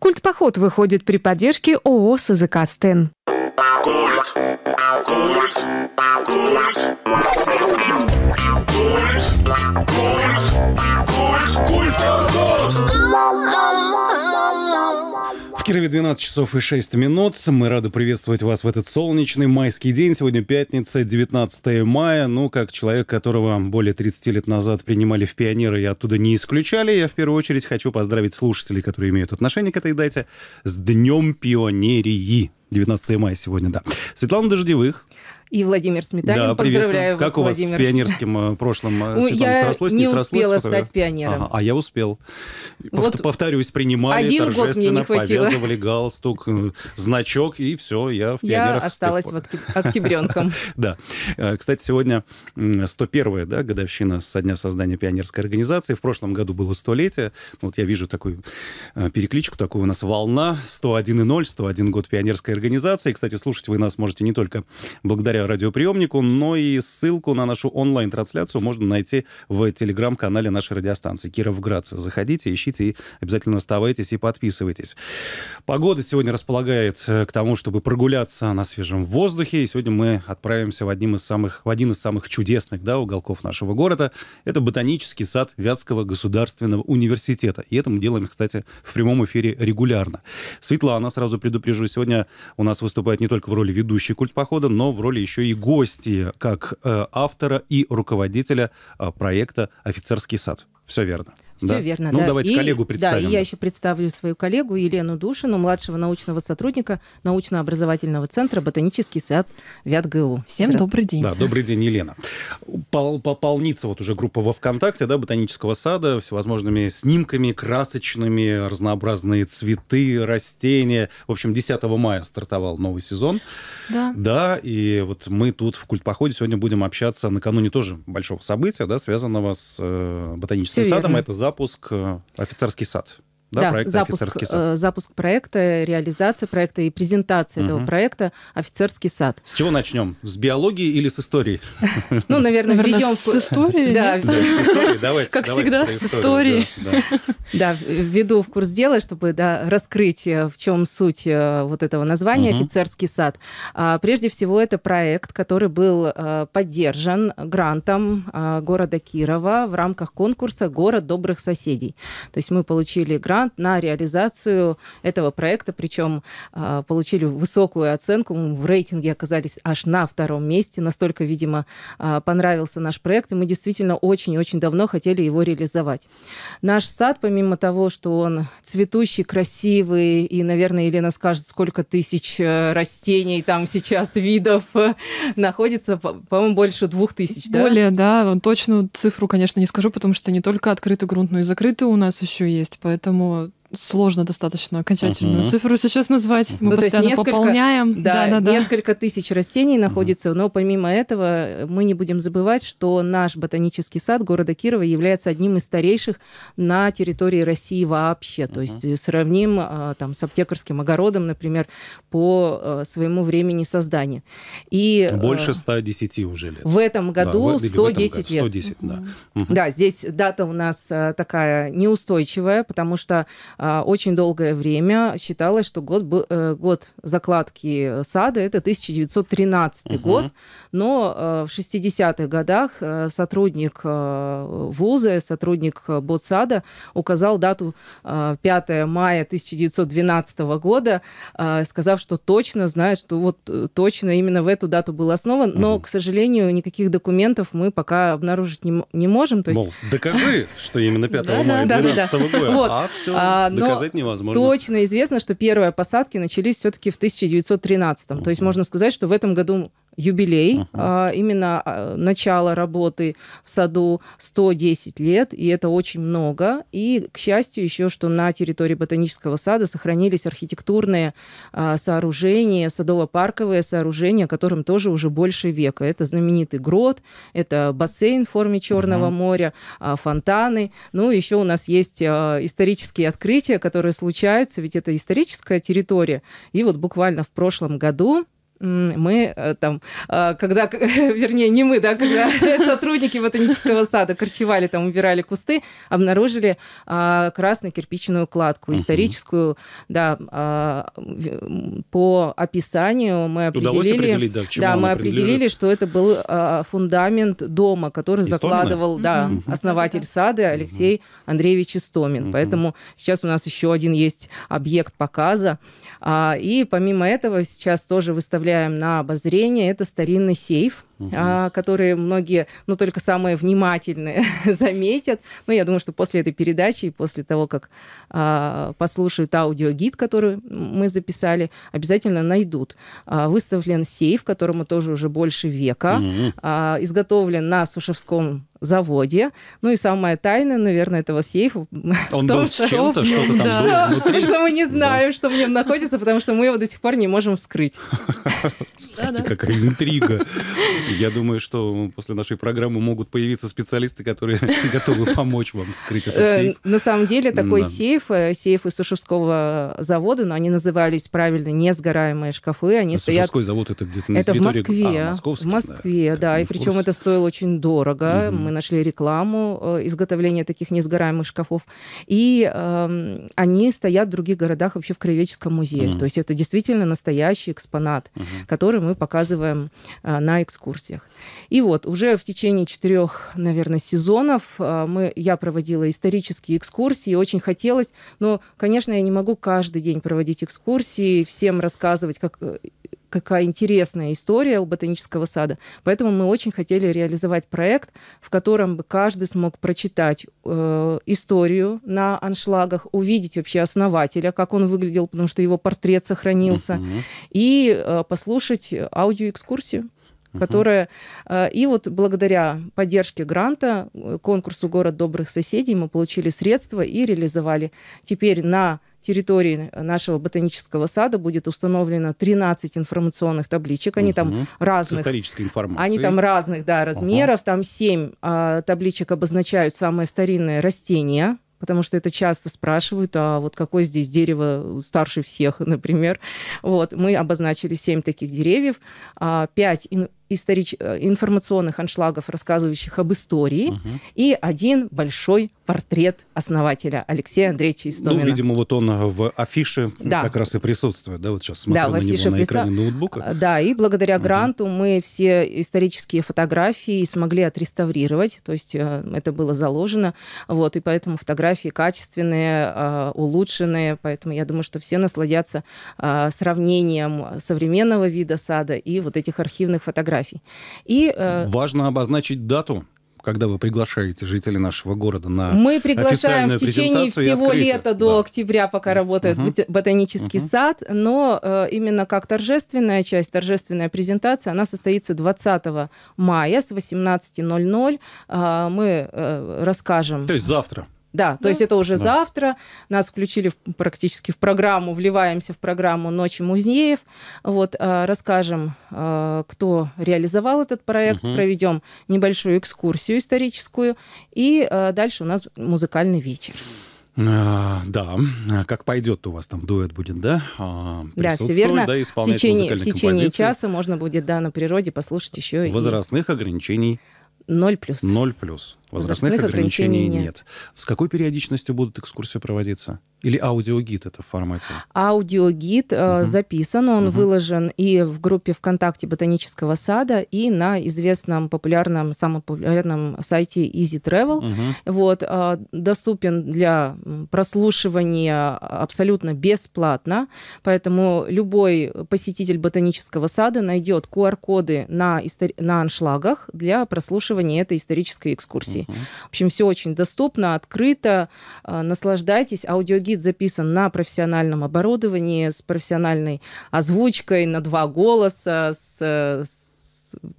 Культ поход выходит при поддержке ООО «СЗК Стен». Культ. Культ. Культ. Культ. Культ. Культ. Культ. Культ. Культ. В Кирове 12 часов и 6 минут. Мы рады приветствовать вас в этот солнечный майский день. Сегодня пятница, 19 мая. Ну, как человек, которого более 30 лет назад принимали в пионеры и оттуда не исключали, я в первую очередь хочу поздравить слушателей, которые имеют отношение к этой дате, с Днем пионерии. 19 мая сегодня, да. Светлана Дождевых и Владимир Сметанин. Да, Поздравляю вас, Как у вас Владимир. с пионерским э, прошлым? Э, ну, я срослось, не, не успела срослось, стать пионером. Ага, а я успел. Вот Повторюсь, принимали один торжественно, год мне не повязывали галстук, э, значок, и все, я в пионерах. Я осталась в октяб... октябренком. Да. Кстати, сегодня 101-я да, годовщина со дня создания пионерской организации. В прошлом году было столетие. Вот я вижу такую перекличку, такую у нас волна и 101.0, 101 год пионерской организации. Кстати, слушать вы нас можете не только благодаря радиоприемнику, но и ссылку на нашу онлайн-трансляцию можно найти в телеграм-канале нашей радиостанции «Кировград». Заходите, ищите и обязательно оставайтесь и подписывайтесь. Погода сегодня располагает э, к тому, чтобы прогуляться на свежем воздухе. И сегодня мы отправимся в, одним из самых, в один из самых чудесных да, уголков нашего города. Это ботанический сад Вятского государственного университета. И это мы делаем, кстати, в прямом эфире регулярно. Светлана, сразу предупрежу, сегодня у нас выступает не только в роли ведущей культ похода, но в роли еще еще и гости, как э, автора и руководителя э, проекта «Офицерский сад». Все верно. Все да? верно. Ну, да. давайте и, коллегу представим. Да, и я еще представлю свою коллегу Елену Душину, младшего научного сотрудника научно-образовательного центра «Ботанический сад ВятГУ». Всем добрый день. Да, добрый день, Елена. Пол Пополнится вот уже группа во ВКонтакте, да, «Ботанического сада», всевозможными снимками красочными, разнообразные цветы, растения. В общем, 10 мая стартовал новый сезон. Да. Да, и вот мы тут в Культпоходе сегодня будем общаться накануне тоже большого события, да, связанного с э, ботаническим Все садом. Верно. Это завтра запуск э, «Офицерский сад». Да, да проект запуск, офицерский э, сад. Э, запуск проекта, реализация проекта и презентация этого проекта «Офицерский сад». С чего начнем? С биологии или с истории? Ну, наверное, введем... С истории? Да, с истории, давайте. Как всегда, с истории. Да, введу в курс дела, чтобы раскрыть, э, в чем суть э, вот этого названия «Офицерский сад». А, прежде всего, это проект, который был поддержан грантом города Кирова в рамках конкурса «Город добрых соседей». То есть мы получили грант грант на реализацию этого проекта, причем а, получили высокую оценку, в рейтинге оказались аж на втором месте, настолько, видимо, а, понравился наш проект, и мы действительно очень-очень давно хотели его реализовать. Наш сад, помимо того, что он цветущий, красивый, и, наверное, Елена скажет, сколько тысяч э, растений там сейчас, видов находится, по-моему, больше двух тысяч, да? Более, да, точную цифру, конечно, не скажу, потому что не только открытый грунт, но и закрытый у нас еще есть, поэтому ну, сложно достаточно окончательную uh-huh. цифру сейчас назвать. Мы ну, постоянно есть несколько, пополняем. Да, да, да, несколько да. тысяч растений находится, uh-huh. но помимо этого мы не будем забывать, что наш ботанический сад города Кирова является одним из старейших на территории России вообще. Uh-huh. То есть сравним а, там, с аптекарским огородом, например, по э, своему времени создания. И, э, Больше 110 уже лет. В этом году да, 110 в этом году. лет. 110, uh-huh. да. Uh-huh. Да, здесь дата у нас э, такая неустойчивая, потому что а, очень долгое время считалось, что год, э, год закладки сада это 1913 угу. год, но э, в 60-х годах э, сотрудник вуза, сотрудник ботсада указал дату 5 мая 1912 года, сказав, что точно знает, что вот точно именно в эту дату был основан, но, угу. к сожалению, никаких документов мы пока обнаружить не, не можем. То есть... Мол, докажи, что именно 5 мая 2012 года. А, но невозможно. Точно известно, что первые посадки начались все-таки в 1913. То есть можно сказать, что в этом году юбилей, uh-huh. именно а, начало работы в саду 110 лет, и это очень много. И, к счастью, еще, что на территории ботанического сада сохранились архитектурные а, сооружения, садово-парковые сооружения, которым тоже уже больше века. Это знаменитый грот, это бассейн в форме Черного uh-huh. моря, фонтаны. Ну, еще у нас есть исторические открытия, которые случаются, ведь это историческая территория. И вот буквально в прошлом году мы э, там, э, когда, вернее, не мы, да, когда сотрудники ботанического сада корчевали, там, убирали кусты, обнаружили а, красную кирпичную кладку, историческую, да, а, по описанию мы определили... да, мы определили, что это был а, фундамент дома, который закладывал, да, основатель сада Алексей Андреевич Истомин. Поэтому сейчас у нас еще один есть объект показа. И помимо этого сейчас тоже выставляем выставляем на обозрение, это старинный сейф, угу. которые многие, ну только самые внимательные заметят. Но ну, я думаю, что после этой передачи и после того, как а, послушают аудиогид, который мы записали, обязательно найдут. А, выставлен сейф, которому тоже уже больше века, угу. а, изготовлен на Сушевском заводе. Ну и самая тайна, наверное, этого сейфа... Он том, был с чем-то, что... то там... Да. Что, что мы не знаем, да. что в нем находится, потому что мы его до сих пор не можем вскрыть. Знаете, Какая интрига. Я думаю, что после нашей программы могут появиться специалисты, которые готовы помочь вам вскрыть этот э, сейф. На самом деле такой сейф, э, сейф из Сушевского завода, но они назывались правильно несгораемые шкафы. Они а стоят... Сушевской завод это где-то на Это в Москве. А, в Москве, да. И причем это стоило очень дорого. Мы нашли рекламу э, изготовления таких несгораемых шкафов. И эм, они стоят в других городах вообще в Краеведческом музее. То есть это действительно настоящий экспонат, который мы показываем на экскурсии экскурсиях. И вот уже в течение четырех, наверное, сезонов э, мы, я проводила исторические экскурсии, очень хотелось, но, конечно, я не могу каждый день проводить экскурсии, всем рассказывать, как э, какая интересная история у ботанического сада. Поэтому мы очень хотели реализовать проект, в котором бы каждый смог прочитать э, историю на аншлагах, увидеть вообще основателя, как он выглядел, потому что его портрет сохранился, mm-hmm. и э, послушать аудиоэкскурсию которые... uh И вот благодаря поддержке гранта, э, конкурсу «Город добрых соседей» мы получили средства и реализовали. Теперь на территории нашего ботанического сада будет установлено 13 информационных табличек. Они угу. там разных. С исторической информацией. Они там разных, да, размеров. Угу. Там 7 а, табличек обозначают самые старинные растения, потому что это часто спрашивают, а вот какое здесь дерево старше всех, например. Вот, мы обозначили семь таких деревьев, а, пять историч... Э, информационных аншлагов, рассказывающих об истории, угу. и один большой портрет основателя Алексея Андреевича ну, Истомина. Ну, видимо, вот он э, в афише да. как раз и присутствует, да, вот сейчас смотрю да, на него на экране присо... ноутбука. А, да, и благодаря угу. гранту мы все исторические фотографии смогли отреставрировать, то есть э, это было заложено, вот, и поэтому фотографии качественные, улучшенные, поэтому я думаю, что все насладятся сравнением современного вида сада и вот этих архивных фотографий фотографий. И, э... Важно обозначить дату когда вы приглашаете жителей нашего города на Мы приглашаем в течение всего лета до да. октября, пока работает угу. ботанический угу. сад, но э, именно как торжественная часть, торжественная презентация, она состоится 20 мая с 18.00. Э, мы э, расскажем. То есть завтра? Да, да, то есть ну, это уже да. завтра. Нас включили в, практически в программу, вливаемся в программу «Ночи музеев». Вот, э, расскажем, э, кто реализовал этот проект, угу. проведем небольшую экскурсию историческую, и э, дальше у нас музыкальный вечер. А, да, а как пойдет у вас там дуэт будет, да? А, да, все верно. Да, в течение, в течение часа можно будет, да, на природе послушать еще. Возрастных и... ограничений. Ноль плюс. Ноль плюс. Возрастных, ограничений, ограничений нет. нет. С какой периодичностью будут экскурсии проводиться? Или аудиогид это в формате? Аудиогид угу. записан, он угу. выложен и в группе ВКонтакте Ботанического сада, и на известном популярном, самом популярном сайте Easy Travel. Угу. Вот, э, доступен для прослушивания абсолютно бесплатно, поэтому любой посетитель Ботанического сада найдет QR-коды на, истор... на аншлагах для прослушивания этой исторической экскурсии студии. Uh-huh. В общем, все очень доступно, открыто. А, наслаждайтесь. Аудиогид записан на профессиональном оборудовании, с профессиональной озвучкой на два голоса, с, э, с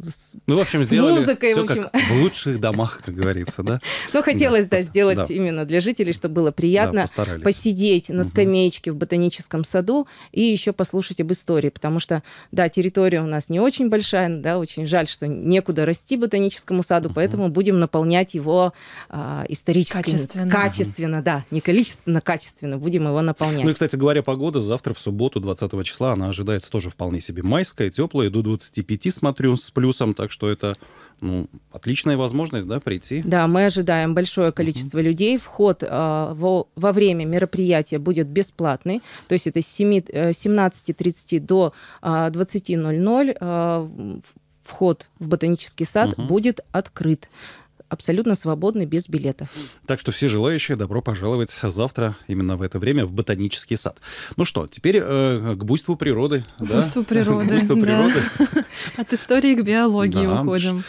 с, ну, в общем, с сделали музыкой. Все в, общем. Как в лучших домах, как говорится, да? Ну, хотелось, да, да сделать да. именно для жителей, чтобы было приятно да, посидеть на скамеечке угу. в ботаническом саду и еще послушать об истории, потому что, да, территория у нас не очень большая, да, очень жаль, что некуда расти ботаническому саду, угу. поэтому будем наполнять его а, историческими. Качественно. Качественно, угу. да, не количественно, качественно будем его наполнять. Ну и, кстати говоря, погода завтра в субботу, 20 числа, она ожидается тоже вполне себе майская, теплая, до 25, смотрю, с плюсом, так что это ну, отличная возможность, да, прийти. Да, мы ожидаем большое количество mm-hmm. людей. Вход э, во, во время мероприятия будет бесплатный, то есть это с 7, 17.30 э, до э, 20.00. Э, вход в ботанический сад угу. будет открыт абсолютно свободны, без билетов. Так что все желающие, добро пожаловать завтра именно в это время в ботанический сад. Ну что, теперь э, к буйству природы. Буйству да? природы. Буйству природы. От истории к биологии уходим.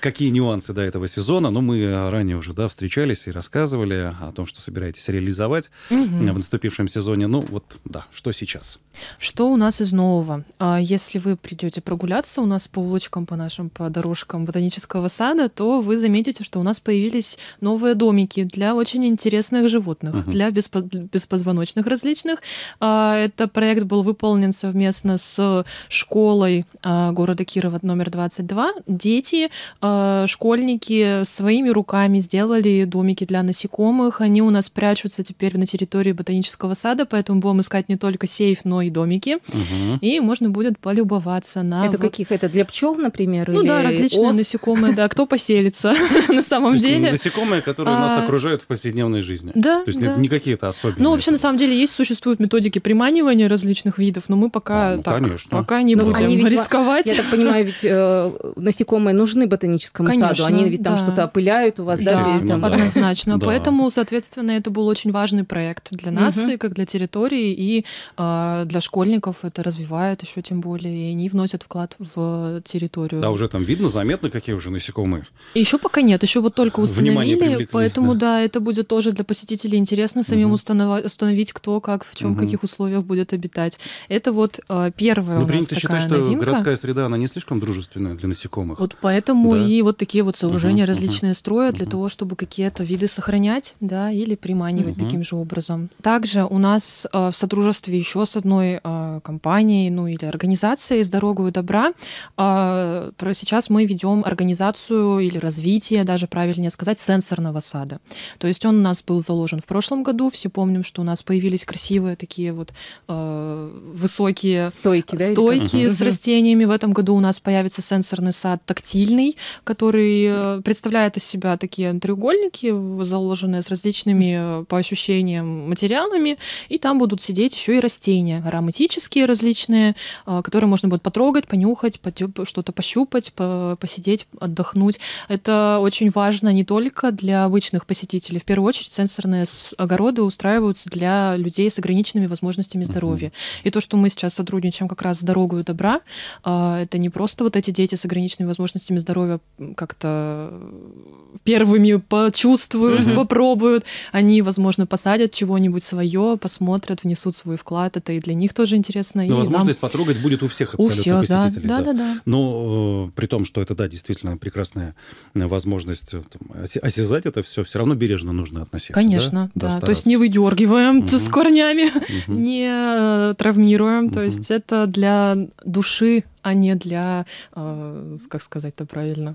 Какие нюансы до этого сезона? Ну, мы ранее уже, да, встречались и рассказывали о том, что собираетесь реализовать угу. в наступившем сезоне. Ну, вот, да, что сейчас? Что у нас из нового? А, если вы придете прогуляться у нас по улочкам, по нашим, по дорожкам ботанического сада, то вы заметите, что у нас появились новые домики для очень интересных животных, угу. для беспо- беспозвоночных различных. А, Это проект был выполнен совместно с школой а, города Кирова номер 22. Дети Э, школьники своими руками сделали домики для насекомых. Они у нас прячутся теперь на территории ботанического сада, поэтому будем искать не только сейф, но и домики. Угу. И можно будет полюбоваться на... Это вот... каких? Это для пчел, например? Ну или да, различные ос? насекомые, да. Кто поселится на самом деле? Насекомые, которые нас а, окружают в повседневной жизни. Да, То есть не какие-то особенные. Ну вообще на самом деле есть, существуют методики приманивания различных видов, но мы пока а, ну, конечно, пока не будем рисковать. Я так понимаю, ведь э, насекомые нужны ботаническим ботаническому Конечно, саду. Они ведь да. там что-то опыляют у вас, да? да там... Однозначно. Да. Поэтому, соответственно, это был очень важный проект для нас, угу. и как для территории, и э, для школьников это развивает еще тем более, и они вносят вклад в территорию. Да, уже там видно, заметно, какие уже насекомые. Еще пока нет, еще вот только установили, поэтому, да. да, это будет тоже для посетителей интересно самим угу. установить, кто как, в чем, угу. каких условиях будет обитать. Это вот э, а, первое Но ну, у нас принято считать, что городская среда, она не слишком дружественная для насекомых. Вот поэтому и вот такие вот сооружения угу, различные угу, строят угу. для того, чтобы какие-то виды сохранять, да, или приманивать угу. таким же образом. Также у нас э, в сотрудничестве еще с одной э, компанией, ну или организацией с дорогою добра э, сейчас мы ведем организацию или развитие, даже правильнее сказать, сенсорного сада. То есть он у нас был заложен в прошлом году. Все помним, что у нас появились красивые такие вот э, высокие стойки, да, стойки да? с растениями. В этом году у нас появится сенсорный сад тактильный который э, представляет из себя такие треугольники, заложенные с различными э, по ощущениям материалами, и там будут сидеть еще и растения, ароматические различные, э, которые можно будет потрогать, понюхать, что-то пощупать, посидеть, отдохнуть. Это очень важно не только для обычных посетителей. В первую очередь сенсорные огороды устраиваются для людей с ограниченными возможностями здоровья. И то, что мы сейчас сотрудничаем как раз с дорогой добра», это не просто вот эти дети с ограниченными возможностями здоровья, как-то э, первыми почувствуют, mm-hmm. попробуют. Они, возможно, посадят чего-нибудь свое, посмотрят, внесут свой вклад. Это и для них тоже интересно. Но ну, и возможность нам... потрогать будет у всех абсолютно у всех, посетителей. Да. Да. да, да, да. Но ну, э, при том, что это, да, действительно прекрасная э, возможность э, там, осязать это все, все равно бережно нужно относиться. Конечно, да. да. да то есть не выдергиваем угу. с корнями, угу. не травмируем. Угу. То есть это для души а не для, э, как сказать-то правильно,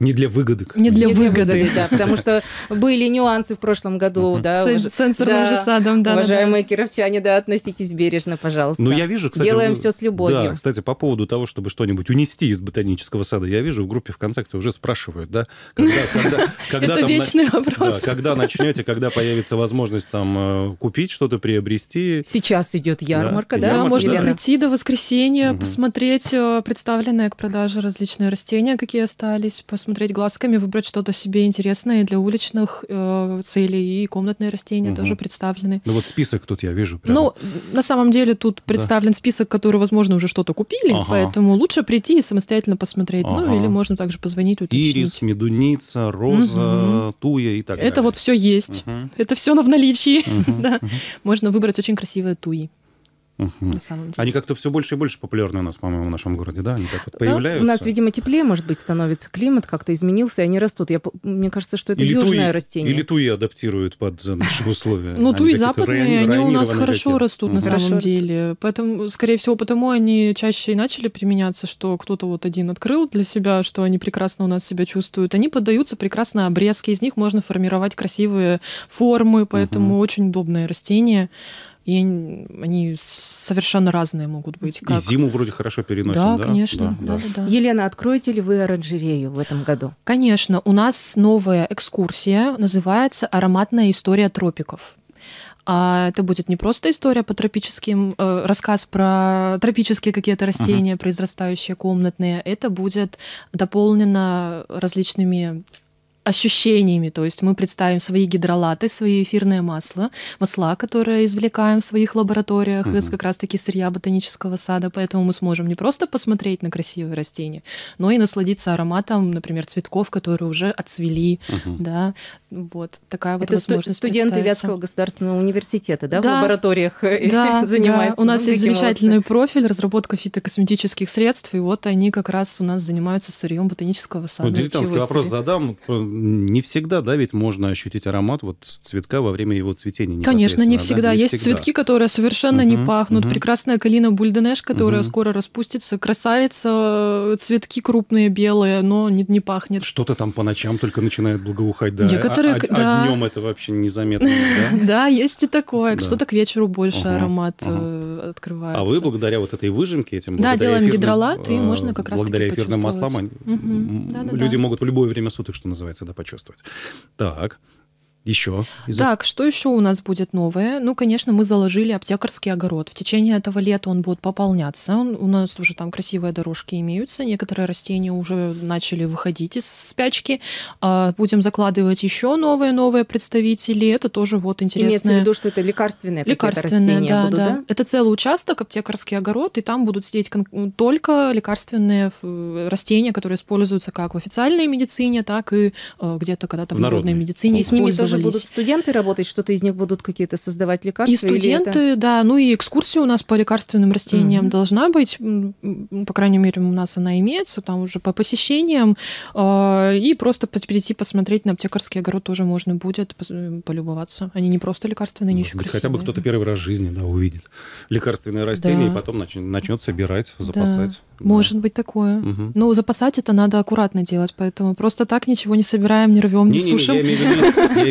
не для выгоды. Не для выгоды. да, потому что были нюансы в прошлом году, да. С сенсорным же садом, да. Уважаемые кировчане, да, относитесь бережно, пожалуйста. Ну, я вижу, кстати... Делаем все с любовью. Да, кстати, по поводу того, чтобы что-нибудь унести из ботанического сада, я вижу, в группе ВКонтакте уже спрашивают, да, когда... Это вечный вопрос. Когда начнете, когда появится возможность там э, купить что-то, приобрести. Сейчас идет ярмарка, да? Да, можно прийти до воскресенья, посмотреть э, представленные к продаже различные растения, какие остались, посмотреть смотреть глазками, выбрать что-то себе интересное для уличных э, целей, и комнатные растения угу. тоже представлены. Ну вот список тут я вижу. Прямо. Ну, на самом деле тут представлен да. список, который, возможно, уже что-то купили, ага. поэтому лучше прийти и самостоятельно посмотреть. Ну, ага. Ну или можно также позвонить, уточнить. Ирис, медуница, роза, угу. туя и так Это далее. Это вот все есть. Угу. Это все в наличии. Угу. да. угу. Можно выбрать очень красивые туи. Угу. На самом деле. Они как-то все больше и больше популярны у нас, по-моему, в нашем городе, да? Они так вот ну, появляются. Да, у нас, видимо, теплее, может быть, становится климат, как-то изменился, и они растут. Я, мне кажется, что это или южное туи, растение. Или туи адаптируют под э, наши условия. Ну, туи западные, они у нас хорошо растут на самом деле. Поэтому, скорее всего, потому они чаще и начали применяться, что кто-то вот один открыл для себя, что они прекрасно у нас себя чувствуют. Они поддаются прекрасно обрезке, из них можно формировать красивые формы, поэтому очень удобное растение и они совершенно разные могут быть. Как... И зиму вроде хорошо переносим, да? да? конечно. Да, да. Да, да. Елена, откроете ли вы оранжерею в этом году? Конечно. У нас новая экскурсия, называется «Ароматная история тропиков». А это будет не просто история по тропическим, э, рассказ про тропические какие-то растения, uh-huh. произрастающие комнатные. Это будет дополнено различными ощущениями. То есть мы представим свои гидролаты, свои эфирное масло, масла, которые извлекаем в своих лабораториях mm-hmm. из как раз-таки сырья ботанического сада. Поэтому мы сможем не просто посмотреть на красивые растения, но и насладиться ароматом, например, цветков, которые уже отцвели. Mm-hmm. Да, вот такая вот Это возможность. Студенты Вятского государственного университета, да, да в лабораториях э, да, занимаются. Да. У нас есть замечательный молодцы. профиль разработка фитокосметических средств, и вот они как раз у нас занимаются сырьем ботанического сада. Ну, дилетантский вопрос задам э, не всегда, да, ведь можно ощутить аромат вот цветка во время его цветения. Конечно, не всегда. Да? Не Есть всегда. цветки, которые совершенно угу, не пахнут. Угу. Прекрасная калина бульденеш, которая угу. скоро распустится, красавица, э, цветки крупные белые, но не, не пахнет. Что-то там по ночам только начинает благоухать, да. Некоторые, а, а, а да. а днем это вообще незаметно. Да, есть и такое. Что-то к вечеру больше аромат э, открывается. А вы благодаря вот этой выжимке этим... Да, делаем гидролат, и можно э, как раз Благодаря эфирным маслам люди могут в любое время суток, что называется, всегда почувствовать. Так. Еще. так, что еще у нас будет новое? Ну, конечно, мы заложили аптекарский огород. В течение этого лета он будет пополняться. Он, у нас уже там красивые дорожки имеются. Некоторые растения уже начали выходить из спячки. А, будем закладывать еще новые-новые представители. Это тоже вот интересно. Имеется в виду, что это лекарственные, лекарственные растения да, будут, да. да? Это целый участок, аптекарский огород, и там будут сидеть только лекарственные растения, которые используются как в официальной медицине, так и э, где-то когда-то в, в народной медицине. И с ними тоже тоже будут студенты работать, что-то из них будут какие-то создавать лекарства? И студенты, это... да, ну и экскурсия у нас по лекарственным растениям mm-hmm. должна быть, по крайней мере, у нас она имеется, там уже по посещениям, а, и просто прийти посмотреть на аптекарский огород тоже можно будет полюбоваться. Они не просто лекарственные, они еще красивые. Хотя бы кто-то первый раз в жизни да, увидит лекарственное растение да. и потом начнет собирать, запасать. Да. Да. Может быть такое. Угу. Ну, Но запасать это надо аккуратно делать, поэтому просто так ничего не собираем, не рвем, не, не сушим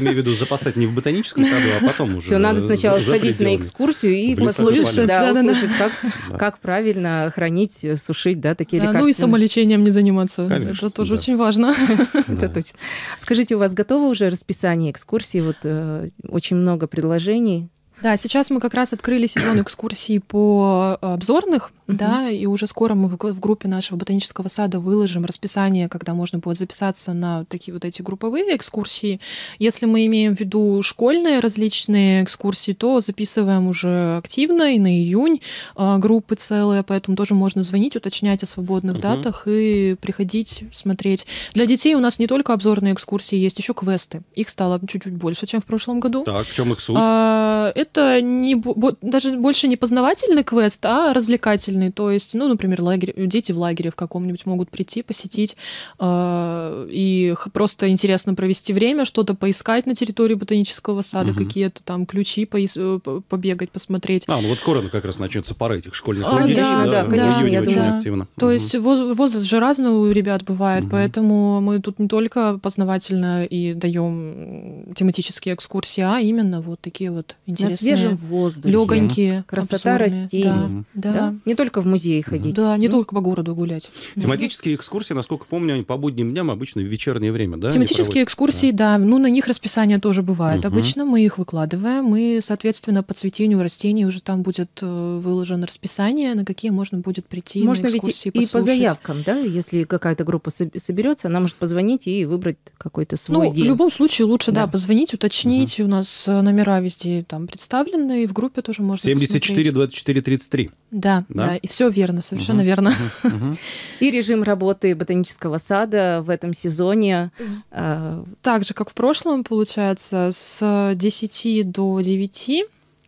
имею в виду запасать не в ботаническом саду, а потом уже. Все, надо сначала сходить на экскурсию и послушать, да, услышать, как, как правильно хранить, э, сушить, да, такие лекарства. Ну и самолечением не заниматься. Конечно, это тоже очень важно. Это точно. Скажите, у вас готово уже расписание экскурсий? Вот э, очень много предложений. Да, сейчас мы как раз открыли сезон экскурсий по э, обзорных да, и уже скоро мы в группе нашего ботанического сада выложим расписание, когда можно будет записаться на такие вот эти групповые экскурсии. Если мы имеем в виду школьные различные экскурсии, то записываем уже активно и на июнь а, группы целые, поэтому тоже можно звонить, уточнять о свободных угу. датах и приходить смотреть. Для детей у нас не только обзорные экскурсии, есть еще квесты. Их стало чуть-чуть больше, чем в прошлом году. Так, в чем их суть? А, это не даже больше не познавательный квест, а развлекательный дополнительные. То есть, ну, например, лагерь, дети в лагере в каком-нибудь могут прийти, посетить, э, и просто интересно провести время, что-то поискать на территории ботанического сада, угу. какие-то там ключи поис- э, побегать, посмотреть. А, ну вот скоро ну, как раз начнется пора этих школьных а, лагерей. Да, да, да, конечно, я очень да, активно. То угу. есть возраст же разный у ребят бывает, угу. поэтому мы тут не только познавательно и даем тематические экскурсии, а именно вот такие вот интересные. На свежем воздухе. Легонькие. Красота абсурдные. растений. Да, да. да. Не только только в музеи ходить. Да, не ну. только по городу гулять. Тематические экскурсии, насколько помню, они по будним дням обычно в вечернее время, да? Тематические экскурсии, да. да. Ну, на них расписание тоже бывает. Угу. Обычно мы их выкладываем, мы, соответственно, по цветению растений уже там будет э, выложено расписание, на какие можно будет прийти можно на экскурсии ведь и, и по заявкам, да? Если какая-то группа соберется, она может позвонить и выбрать какой-то свой ну, день. в любом случае лучше, да, да позвонить, уточнить. Угу. У нас э, номера везде там представлены, и в группе тоже можно 74 посмотреть. 24 33. Да, да, да и все верно, совершенно угу, верно. Угу, угу. И режим работы ботанического сада в этом сезоне. А, так же, как в прошлом, получается, с 10 до 9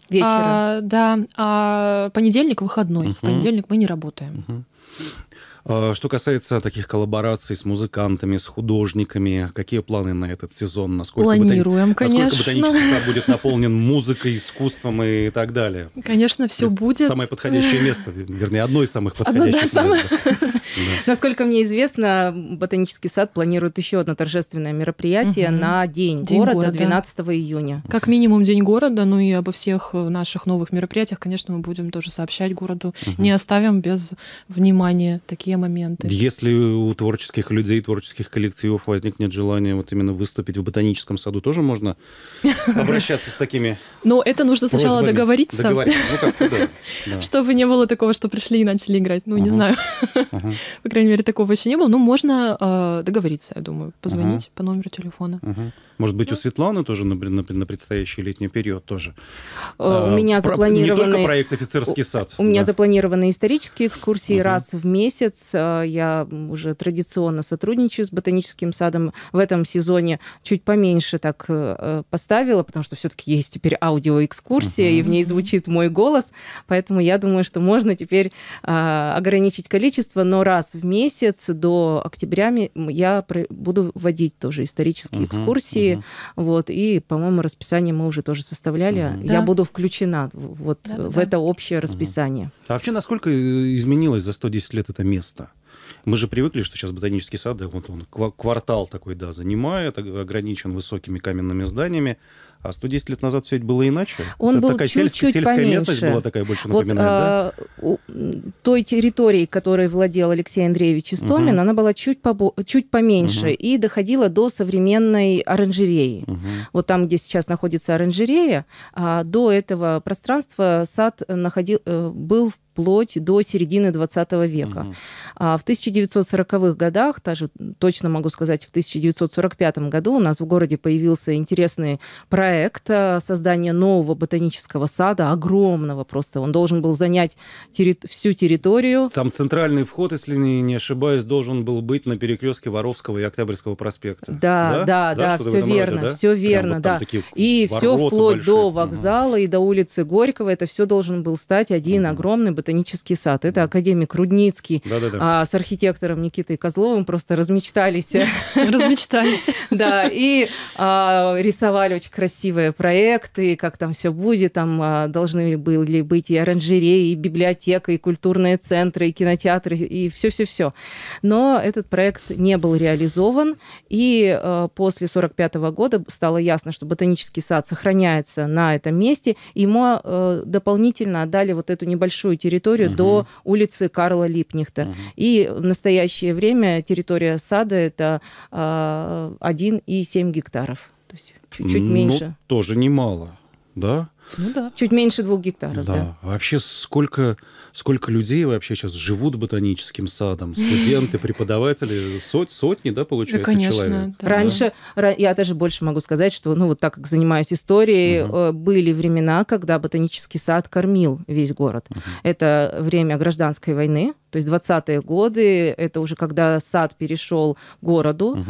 вечера. А, да, а понедельник выходной. Угу. В понедельник мы не работаем. Угу. А, что касается таких коллабораций с музыкантами, с художниками, какие планы на этот сезон? Насколько Планируем, ботани... конечно. Насколько ботанический сад будет наполнен музыкой, искусством и так далее? Конечно, все Это будет. Самое подходящее место, вернее, одно из самых подходящих одно, да, мест. Насколько мне известно, ботанический сад планирует еще одно торжественное мероприятие на День, города, города 12 июня. Как минимум День города, ну и обо всех э, наших новых мероприятиях, конечно, мы будем тоже сообщать городу. Не оставим без внимания такие такие моменты. Если у творческих людей, творческих коллективов возникнет желание вот именно выступить в ботаническом саду, тоже можно обращаться с такими Но ну, это нужно сначала договориться. Ну, Чтобы не было такого, что пришли и начали играть. Ну, не знаю. По крайней мере, такого еще не было. Но ну, можно а, договориться, я думаю, позвонить по номеру телефона. Может быть, у Светланы тоже на предстоящий летний период тоже. Э, у а, меня запланированный. Не только проект «Офицерский сад». У меня запланированы исторические экскурсии раз в месяц Липецк. Э, я уже традиционно сотрудничаю с ботаническим садом. В этом сезоне чуть поменьше так э, э, поставила, потому что все-таки есть теперь аудиоэкскурсия, uh-huh. и в ней звучит мой голос. Поэтому я думаю, что можно теперь а, ограничить количество, но раз в месяц до октября я буду вводить тоже исторические uh-huh, экскурсии. Uh-huh. Вот, и, по-моему, расписание мы уже тоже составляли. Uh-huh. Я да. буду включена вот да, в да. это общее расписание. Uh-huh. А вообще, насколько изменилось за 110 лет это место? место. Мы же привыкли, что сейчас ботанический сад, вот он квартал такой, да, занимает, ограничен высокими каменными зданиями, а 110 лет назад все это было иначе. Он это был такая чуть-чуть сельская поменьше. местность была такая больше напоминает, вот, да? А, той территории, которой владел Алексей Андреевич Истомин, угу. она была чуть, побо... чуть поменьше угу. и доходила до современной оранжереи. Угу. Вот там, где сейчас находится оранжерея, а до этого пространства сад находил, э, был в вплоть до середины 20 века. Угу. А в 1940-х годах, даже точно могу сказать, в 1945 году у нас в городе появился интересный проект проект э, создания нового ботанического сада, огромного просто. Он должен был занять терри... всю территорию. Там центральный вход, если не ошибаюсь, должен был быть на перекрестке Воровского и Октябрьского проспекта. Да, да, да, да, да все верно, роде, да? все верно, Прям да. и все вплоть большие. до вокзала угу. и до улицы Горького, это все должен был стать один угу. огромный ботанический сад. Это академик Рудницкий да, да, да. А, с архитектором Никитой Козловым просто размечтались. Размечтались. Да, и а, рисовали очень красиво красивые проекты, как там все будет, там а, должны были быть и оранжереи, и библиотека, и культурные центры, и кинотеатры, и все-все-все. Но этот проект не был реализован, и а, после 1945 года стало ясно, что ботанический сад сохраняется на этом месте, ему а, дополнительно отдали вот эту небольшую территорию угу. до улицы Карла Липнихта. Угу. И в настоящее время территория сада это 1,7 гектаров. То есть чуть-чуть ну, меньше. Тоже немало, да? Ну да, чуть меньше двух гектаров, да. да. А вообще сколько, сколько людей вообще сейчас живут ботаническим садом? Студенты, преподаватели, сот, сотни, да, получается, да, конечно, человек? Да. Раньше, я даже больше могу сказать, что, ну вот так как занимаюсь историей, угу. были времена, когда ботанический сад кормил весь город. Угу. Это время гражданской войны, то есть 20-е годы, это уже когда сад перешел городу. Угу.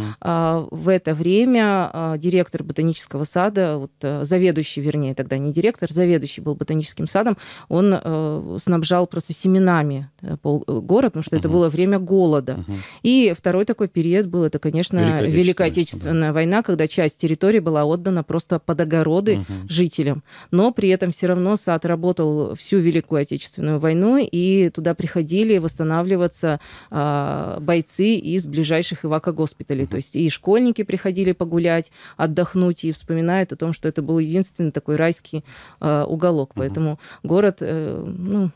в это время а, директор ботанического сада, вот, э, заведующий, вернее, тогда не директор, заведующий был ботаническим садом, он э, снабжал просто семенами э, город, потому что угу. это было время голода. Угу. И второй такой период был, это, конечно, Великая Отечественная, Великая Отечественная да. война, когда часть территории была отдана просто под огороды угу. жителям. Но при этом все равно сад работал всю Великую Отечественную войну, и туда приходили в восстанавливаться э, бойцы из ближайших Ивака госпиталей. То есть и школьники приходили погулять, отдохнуть, и вспоминают о том, что это был единственный такой райский э, уголок. Поэтому город, э, ну,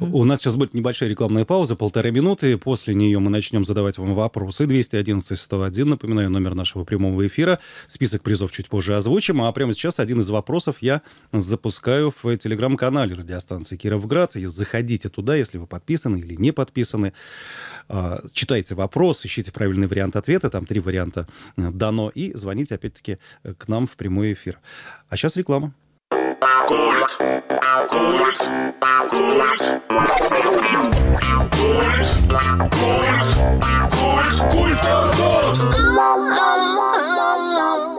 у нас сейчас будет небольшая рекламная пауза, полторы минуты. После нее мы начнем задавать вам вопросы. 211-101, напоминаю, номер нашего прямого эфира. Список призов чуть позже озвучим. А прямо сейчас один из вопросов я запускаю в телеграм-канале радиостанции Кировград. И заходите туда, если вы подписаны или не подписаны. А, читайте вопрос, ищите правильный вариант ответа. Там три варианта э, дано. И звоните, опять-таки, э, к нам в прямой эфир. А сейчас реклама курит, курит, курит, курит, курит, курит, курит.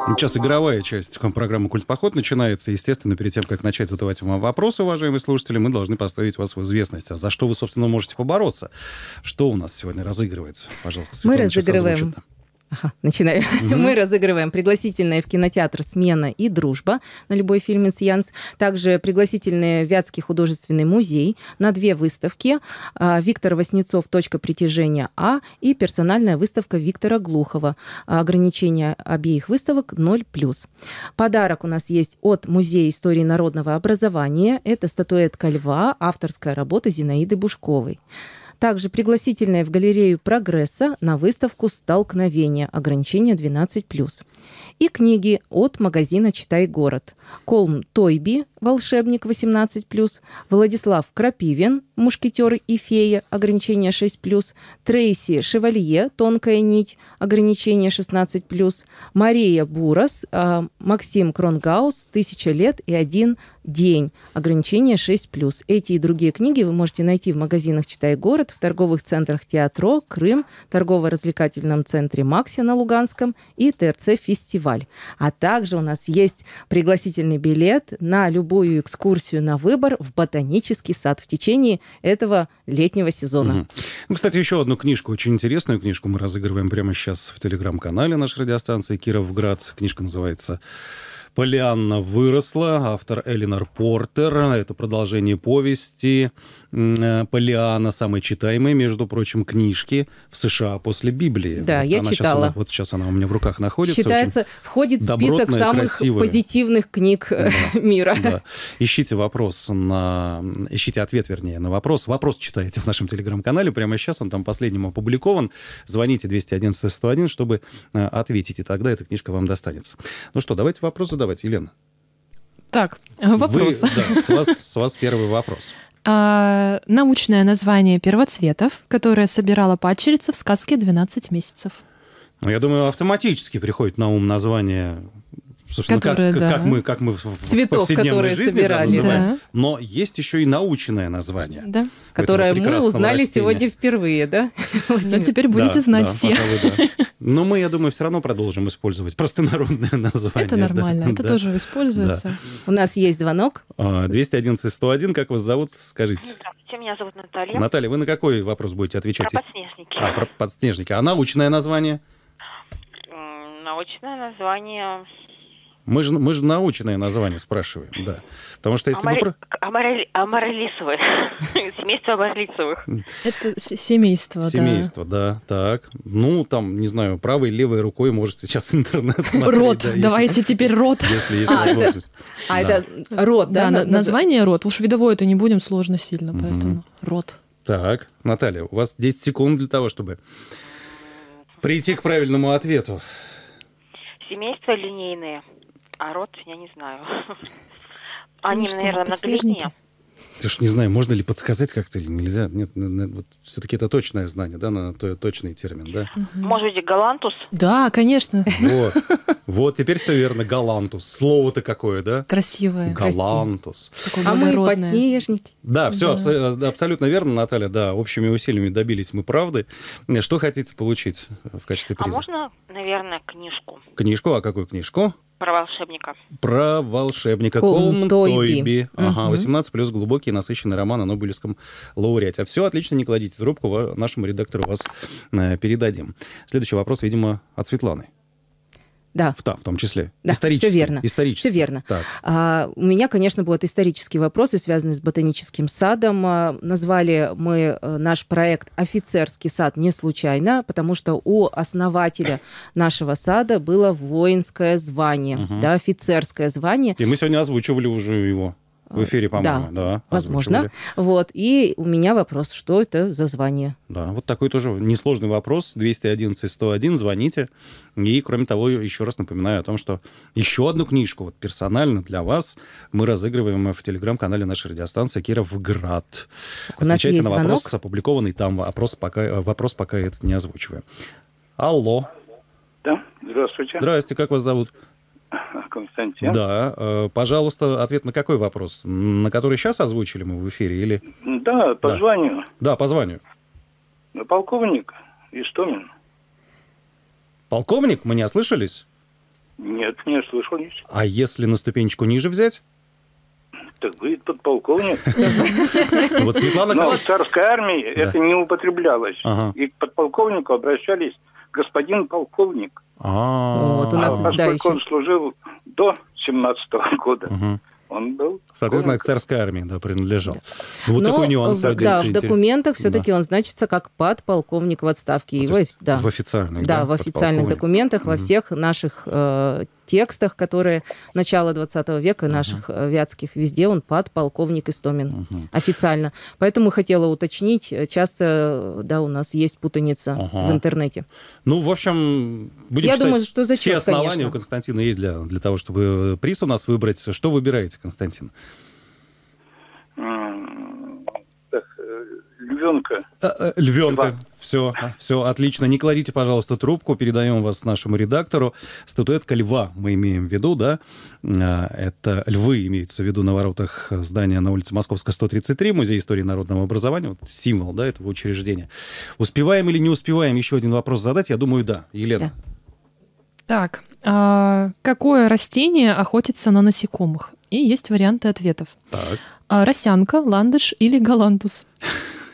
Ну, сейчас игровая часть программы «Культ поход» начинается. Естественно, перед тем, как начать задавать вам вопросы, уважаемые слушатели, мы должны поставить вас в известность. А за что вы, собственно, можете побороться? Что у нас сегодня разыгрывается? Пожалуйста, Светлана, Мы разыгрываем Ага, начинаю. Угу. Мы разыгрываем пригласительные в кинотеатр «Смена» и «Дружба» на любой фильм инсиянс Также пригласительные Вятский художественный музей на две выставки. А, Виктор Васнецов «Точка притяжения А» и персональная выставка Виктора Глухова. Ограничение обеих выставок 0+. Подарок у нас есть от Музея истории народного образования. Это статуэтка льва, авторская работа Зинаиды Бушковой. Также пригласительное в галерею «Прогресса» на выставку «Столкновение. Ограничение 12+.» и книги от магазина «Читай город» Колм Тойби волшебник 18+, Владислав Крапивин, мушкетеры и фея, ограничение 6+, Трейси Шевалье, тонкая нить, ограничение 16+, Мария Бурас, а, Максим Кронгаус, «Тысяча лет и один день», ограничение 6+. Эти и другие книги вы можете найти в магазинах «Читай город», в торговых центрах «Театро», «Крым», торгово-развлекательном центре «Макси» на Луганском и ТРЦ «Фестиваль». А также у нас есть пригласительный билет на любой любую экскурсию на выбор в ботанический сад в течение этого летнего сезона. Угу. Ну, кстати, еще одну книжку, очень интересную книжку мы разыгрываем прямо сейчас в телеграм-канале нашей радиостанции «Кировград». Книжка называется Полианна выросла, автор Элинор Портер. Это продолжение повести э, Полиана, самой читаемой, между прочим, книжки в США после Библии. Да, вот я она читала. Сейчас, вот сейчас она у меня в руках находится. Считается, входит в список самых красивая. позитивных книг э, да, мира. Да. Ищите вопрос на... Ищите ответ, вернее, на вопрос. Вопрос читаете в нашем телеграм-канале. Прямо сейчас он там последним опубликован. Звоните 211-101, чтобы э, ответить, и тогда эта книжка вам достанется. Ну что, давайте вопрос задавать задавать, Елена. Так, вопрос. Вы, да, с, вас, с вас первый вопрос. А, научное название первоцветов, которое собирала падчерица в сказке «12 месяцев». Ну, я думаю, автоматически приходит на ум название собственно, которые, как, да. как мы, как мы в Цветов, повседневной жизни собирали, да, называем. Да. Но есть еще и научное название. Да. Которое мы узнали растения. сегодня впервые, да? Ну, теперь будете знать все. Но мы, я думаю, все равно продолжим использовать простонародное название. Это нормально, это тоже используется. У нас есть звонок. 211-101, а, как вас зовут, скажите. Здравствуйте, меня зовут Наталья. Наталья, вы на какой вопрос будете отвечать? Про подснежники. А, про подснежники. А научное название? Научное название мы же, мы же научное название спрашиваем, да. Потому что если Амари... мы... Амарали... Амаралисовы. Семейство Амаралисовых. Это семейство, да. Семейство, да. Так. Ну, там, не знаю, правой, левой рукой может сейчас интернет смотреть. Рот. Давайте теперь рот. Если есть а, возможность. А, это рот, да? Название рот. Уж видовое это не будем, сложно сильно, поэтому рот. Так, Наталья, у вас 10 секунд для того, чтобы прийти к правильному ответу. Семейство линейное. А рот я не знаю. Они, ну, наверное, многолетние. Я ж не знаю, можно ли подсказать как-то или нельзя. Нет, вот все-таки это точное знание, да, на то, точный термин, да? Угу. Может быть, галантус? Да, конечно. Вот, вот теперь все верно, галантус. Слово-то какое, да? Красивое. Галантус. А мы подснежники. Да, все да. Э, абсолютно верно, Наталья, да. Общими усилиями добились мы правды. Что хотите получить э, в качестве а приза? А можно Наверное, книжку. Книжку? А какую книжку? Про волшебника. Про волшебника. Колм Тойби. Ага, угу. 18 плюс глубокий насыщенный роман о Нобелевском лауреате. А все отлично, не кладите трубку, нашему редактору вас э, передадим. Следующий вопрос, видимо, от Светланы. Да. В, в том числе. Да, исторически. Все верно. Исторически. Все верно. Так. А, у меня, конечно, будут исторические вопросы, связанные с ботаническим садом. А, назвали мы э, наш проект «Офицерский сад» не случайно, потому что у основателя нашего сада было воинское звание, угу. да, офицерское звание. И мы сегодня озвучивали уже его. В эфире, по-моему, да. да возможно. Вот. И у меня вопрос, что это за звание? Да, вот такой тоже несложный вопрос. 211-101, звоните. И, кроме того, еще раз напоминаю о том, что еще одну книжку вот персонально для вас мы разыгрываем в телеграм-канале нашей радиостанции «Кировград». У Отвечайте на вопрос, звонок. опубликованный там. Вопрос пока, вопрос пока этот не озвучиваем. Алло. Да, здравствуйте. Здравствуйте, как вас зовут? Константин. Да, э, пожалуйста, ответ на какой вопрос? На который сейчас озвучили мы в эфире или? Да, по да. званию. Да, по званию. Полковник Истомин. Полковник? Мы не ослышались? Нет, не ослышались. А если на ступенечку ниже взять? Так будет подполковник. Вот Светлана Но в царской армии это не употреблялось. И к подполковнику обращались господин полковник. А. Вот у нас, а, да, он служил до 17 -го года. Он был. Соответственно, к царской армии да, принадлежал. Да. Вот Но такой нюанс. В, да, в документах все-таки да. он значится как подполковник в отставке. Его, да. В официальных, да? Да, в официальных документах, угу. во всех наших э, текстах, которые начала 20 века наших uh-huh. вятских, везде он подполковник Истомин uh-huh. официально. Поэтому хотела уточнить, э, часто, э, да, у нас есть путаница uh-huh. в интернете. Ну, в общем, будем Я думаю, что за все основания конечно. у Константина есть для, для того, чтобы приз у нас выбрать. Что выбираете, Константин? львенка. А, львенка. Все, все а, отлично. Не кладите, пожалуйста, трубку. Передаем вас нашему редактору. Статуэтка льва мы имеем в виду, да? А, это львы имеются в виду на воротах здания на улице Московская, 133, Музей истории народного образования. Вот символ, да, этого учреждения. Успеваем или не успеваем еще один вопрос задать? Я думаю, да. Елена. Да. Так, а какое растение охотится на насекомых? И есть варианты ответов. Так. Росянка, ландыш или галантус?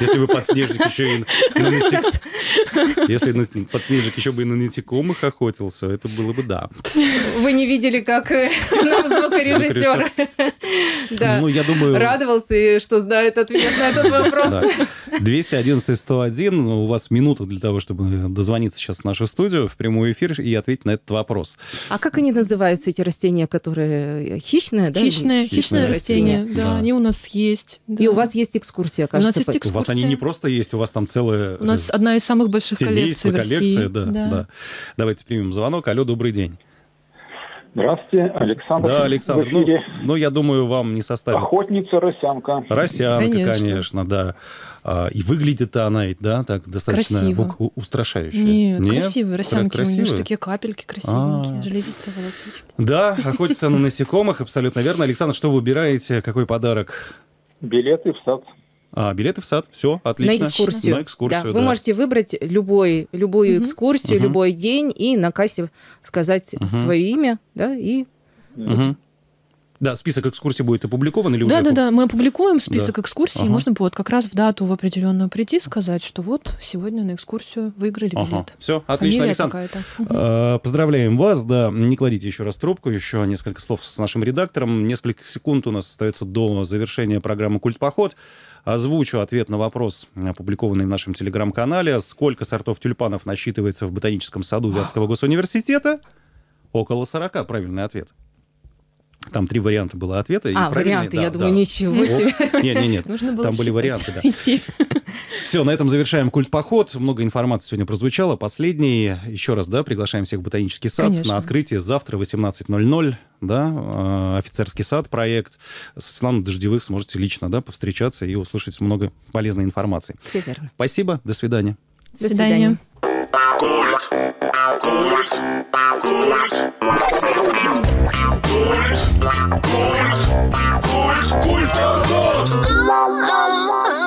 Если бы подснежник еще и на Если подснежник еще бы и на насекомых охотился, это было бы да. Вы не видели, как э, нам звукорежиссер ну, я думаю... радовался и что знает ответ на этот вопрос. Да. 211-101, у вас минута для того, чтобы дозвониться сейчас в нашу студию, в прямой эфир и ответить на этот вопрос. А как они называются, эти растения, которые хищные? Э, хищные, да? хищные, растения, да, они у нас есть. И у вас есть экскурсия кажется. У нас есть экскурсии. У вас они не просто есть, у вас там целая... У нас э, одна из самых больших коллекций в коллекция, да, да. да. Давайте примем звонок. Алло, добрый день. Здравствуйте, Александр. Да, Александр, ну, ну, я думаю, вам не составит... Охотница, росянка. Росянка, конечно, конечно да. А, и выглядит она, да, так достаточно Красиво. устрашающе. Нет, Нет, красивые росянки, красивые? у нее же такие капельки красивенькие, А-а-а. железистые волосочки. Да, охотится на насекомых, абсолютно верно. Александр, что вы выбираете, какой подарок? Билеты в сад. А, билеты в сад, все, отлично. На экскурсию. На экскурсию да. Да. Вы можете выбрать любой, любую угу. экскурсию, угу. любой день и на кассе сказать угу. свое имя, да, и угу. Да, список экскурсий будет опубликован или да, уже? Да, да, да, мы опубликуем список да. экскурсий, ага. можно будет как раз в дату в определенную прийти, сказать, что вот сегодня на экскурсию выиграли ага. билет. Все, отлично, Фамилия Александр. Угу. Поздравляем вас, да, не кладите еще раз трубку, еще несколько слов с нашим редактором. Несколько секунд у нас остается до завершения программы «Культпоход». Озвучу ответ на вопрос, опубликованный в нашем телеграм-канале. Сколько сортов тюльпанов насчитывается в ботаническом саду Вятского госуниверситета? Около 40, правильный ответ. Там три варианта было ответа. А, варианты, да, я да, думаю, да. ничего себе. Нет, нет, нет. Нужно было Там были варианты, да. Идти. Все, на этом завершаем культ поход. Много информации сегодня прозвучало. Последний, еще раз, да, приглашаем всех в ботанический сад Конечно. на открытие завтра в 18.00, да, а, офицерский сад, проект. Светлана Дождевых сможете лично, да, повстречаться и услышать много полезной информации. Все верно. Спасибо, До свидания. До свидания. Cult, cult, cult, cult,